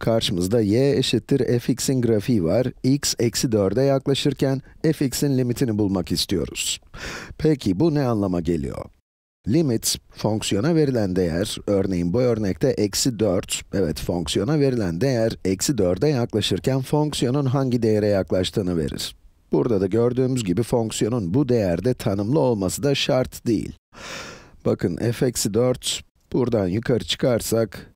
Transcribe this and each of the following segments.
Karşımızda y eşittir fx'in grafiği var. x eksi 4'e yaklaşırken fx'in limitini bulmak istiyoruz. Peki bu ne anlama geliyor? Limit, fonksiyona verilen değer, örneğin bu örnekte eksi 4, evet fonksiyona verilen değer eksi 4'e yaklaşırken fonksiyonun hangi değere yaklaştığını verir. Burada da gördüğümüz gibi fonksiyonun bu değerde tanımlı olması da şart değil. Bakın f eksi 4, buradan yukarı çıkarsak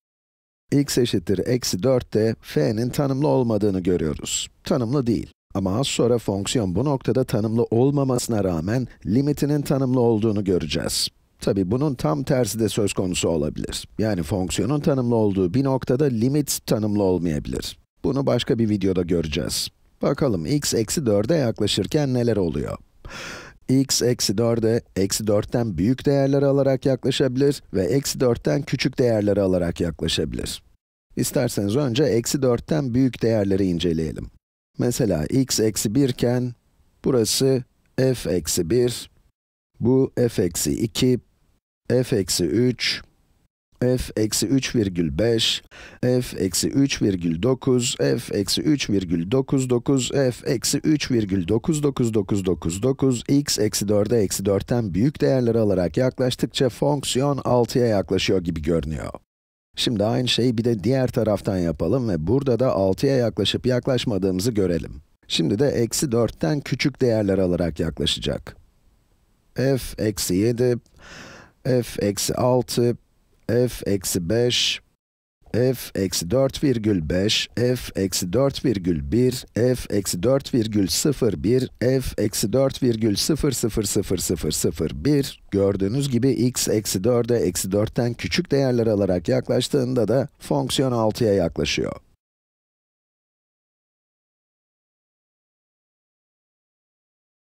x eşittir eksi 4'te f'nin tanımlı olmadığını görüyoruz. Tanımlı değil. Ama az sonra fonksiyon bu noktada tanımlı olmamasına rağmen limitinin tanımlı olduğunu göreceğiz. Tabi bunun tam tersi de söz konusu olabilir. Yani fonksiyonun tanımlı olduğu bir noktada limit tanımlı olmayabilir. Bunu başka bir videoda göreceğiz. Bakalım x eksi 4'e yaklaşırken neler oluyor? x eksi 4'e eksi 4'ten büyük değerleri alarak yaklaşabilir ve eksi 4'ten küçük değerleri alarak yaklaşabilir. İsterseniz önce eksi 4'ten büyük değerleri inceleyelim. Mesela x eksi 1 iken, burası f eksi 1, bu f eksi 2, f eksi 3, f eksi 3,5, f eksi 3,9, f eksi 3,99, f eksi 3,999999, x eksi 4'e eksi 4'ten büyük değerleri alarak yaklaştıkça fonksiyon 6'ya yaklaşıyor gibi görünüyor. Şimdi aynı şeyi bir de diğer taraftan yapalım ve burada da 6'ya yaklaşıp yaklaşmadığımızı görelim. Şimdi de eksi 4'ten küçük değerler alarak yaklaşacak. f eksi 7, f eksi 6, f eksi 5, f eksi 4 virgül 5, f eksi 4 virgül 1, f eksi 4 virgül 0 1, f eksi 4 virgül 0 0 0 0 0 1. Gördüğünüz gibi x eksi 4'e eksi 4'ten küçük değerler alarak yaklaştığında da fonksiyon 6'ya yaklaşıyor.